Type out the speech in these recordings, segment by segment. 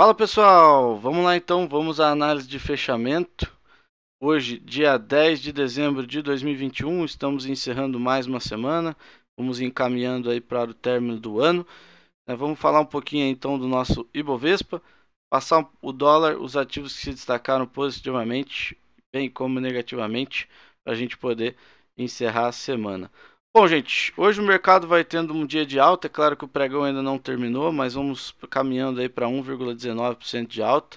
Fala pessoal, vamos lá então, vamos à análise de fechamento. Hoje, dia 10 de dezembro de 2021, estamos encerrando mais uma semana, vamos encaminhando aí para o término do ano. Né, vamos falar um pouquinho então do nosso Ibovespa, passar o dólar, os ativos que se destacaram positivamente, bem como negativamente, para a gente poder encerrar a semana. Bom, gente, hoje o mercado vai tendo um dia de alta. É claro que o pregão ainda não terminou, mas vamos caminhando aí para 1,19% de alta.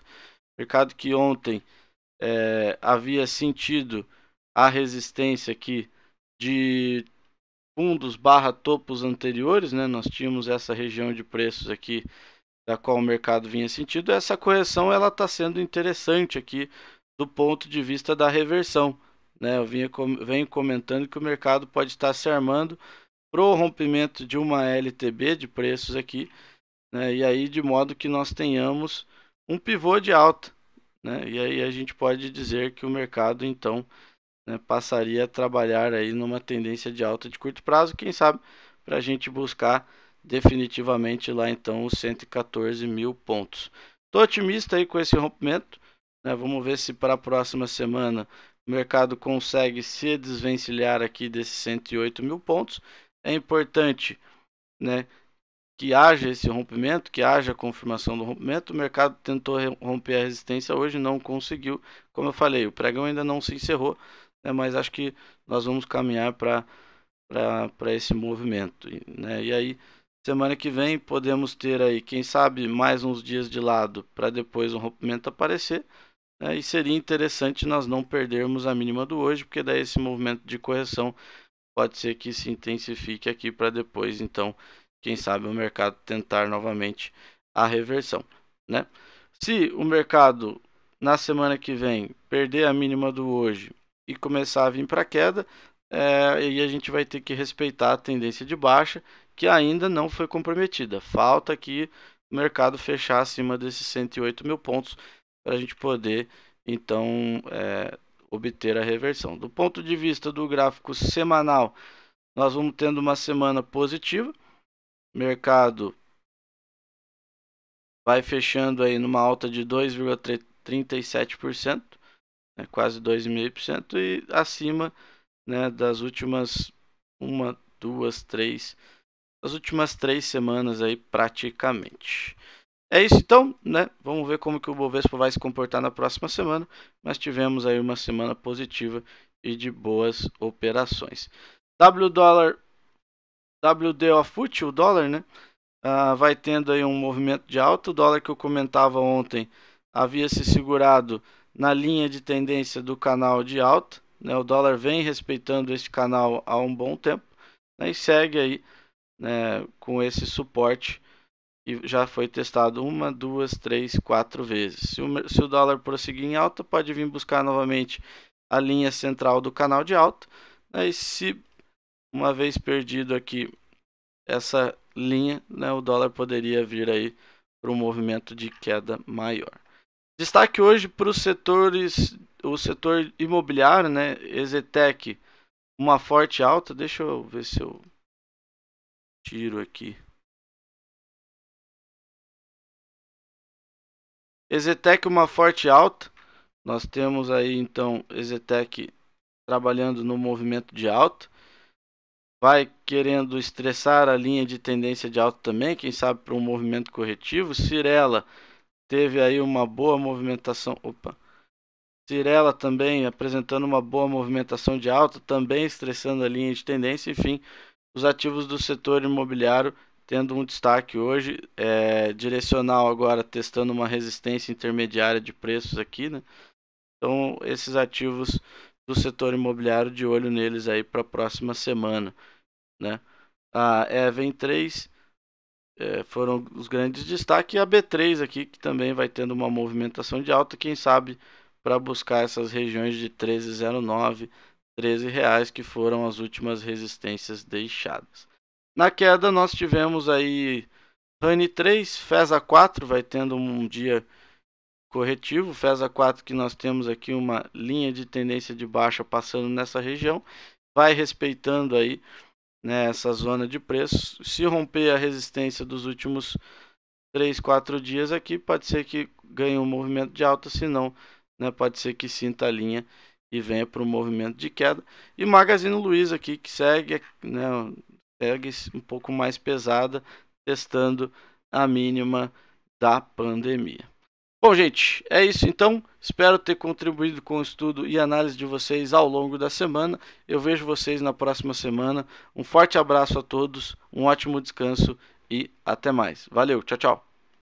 Mercado que ontem é, havia sentido a resistência aqui de fundos barra topos anteriores, né? Nós tínhamos essa região de preços aqui da qual o mercado vinha sentido. Essa correção ela está sendo interessante aqui do ponto de vista da reversão. Né? Eu vinha, venho comentando que o mercado pode estar se armando para o rompimento de uma LTB de preços aqui, né? e aí de modo que nós tenhamos um pivô de alta. Né? E aí a gente pode dizer que o mercado então né, passaria a trabalhar aí numa tendência de alta de curto prazo, quem sabe para a gente buscar definitivamente lá então os 114 mil pontos. Estou otimista aí com esse rompimento. Né? Vamos ver se para a próxima semana o mercado consegue se desvencilhar aqui desses 108 mil pontos. É importante né, que haja esse rompimento, que haja confirmação do rompimento. O mercado tentou romper a resistência hoje, não conseguiu. Como eu falei, o pregão ainda não se encerrou, né, mas acho que nós vamos caminhar para esse movimento. Né? E aí, semana que vem, podemos ter aí, quem sabe, mais uns dias de lado para depois o rompimento aparecer. É, e seria interessante nós não perdermos a mínima do hoje, porque daí esse movimento de correção pode ser que se intensifique aqui para depois, então, quem sabe o mercado tentar novamente a reversão, né? Se o mercado na semana que vem perder a mínima do hoje e começar a vir para queda, é, aí a gente vai ter que respeitar a tendência de baixa que ainda não foi comprometida. Falta que o mercado fechar acima desses 108 mil pontos para a gente poder então é, obter a reversão. Do ponto de vista do gráfico semanal, nós vamos tendo uma semana positiva, mercado vai fechando aí numa alta de 2,37%, né, quase 2,5% e acima né, das últimas uma, duas, três, as últimas três semanas aí praticamente. É isso então, né? Vamos ver como que o Bovespa vai se comportar na próxima semana, mas tivemos aí uma semana positiva e de boas operações. W Dollar, WDO FUT, o dólar, né? Ah, vai tendo aí um movimento de alta. O dólar que eu comentava ontem havia se segurado na linha de tendência do canal de alta. Né? O dólar vem respeitando esse canal há um bom tempo né? e segue aí né, com esse suporte e já foi testado uma, duas, três, quatro vezes. Se o, se o dólar prosseguir em alta, pode vir buscar novamente a linha central do canal de alta. Né? E se uma vez perdido aqui essa linha, né, o dólar poderia vir aí para um movimento de queda maior. Destaque hoje para os setores, o setor imobiliário, né? Exetec, uma forte alta. Deixa eu ver se eu tiro aqui Exetec uma forte alta. Nós temos aí então Exetec trabalhando no movimento de alta. Vai querendo estressar a linha de tendência de alta também, quem sabe para um movimento corretivo. Cirela teve aí uma boa movimentação. Opa. Cirela também apresentando uma boa movimentação de alta, também estressando a linha de tendência. Enfim, os ativos do setor imobiliário tendo um destaque hoje. É, direcional agora testando uma resistência intermediária de preços aqui, né? Então, esses ativos do setor imobiliário de olho neles aí para a próxima semana, né? A Even 3 é, foram os grandes destaques e a B3 aqui que também vai tendo uma movimentação de alta, quem sabe para buscar essas regiões de 13,09, 13 reais que foram as últimas resistências deixadas. Na queda nós tivemos aí Rani 3, Feza 4, vai tendo um dia corretivo, Feza 4 que nós temos aqui uma linha de tendência de baixa passando nessa região, vai respeitando aí nessa né, zona de preço. Se romper a resistência dos últimos 3, 4 dias aqui, pode ser que ganhe um movimento de alta, se não, né, pode ser que sinta a linha e venha para o movimento de queda. E Magazine Luiza aqui que segue né, segue um pouco mais pesada, testando a mínima da pandemia. Bom, gente, é isso então. Espero ter contribuído com o estudo e análise de vocês ao longo da semana. Eu vejo vocês na próxima semana. Um forte abraço a todos, um ótimo descanso e até mais. Valeu, tchau, tchau.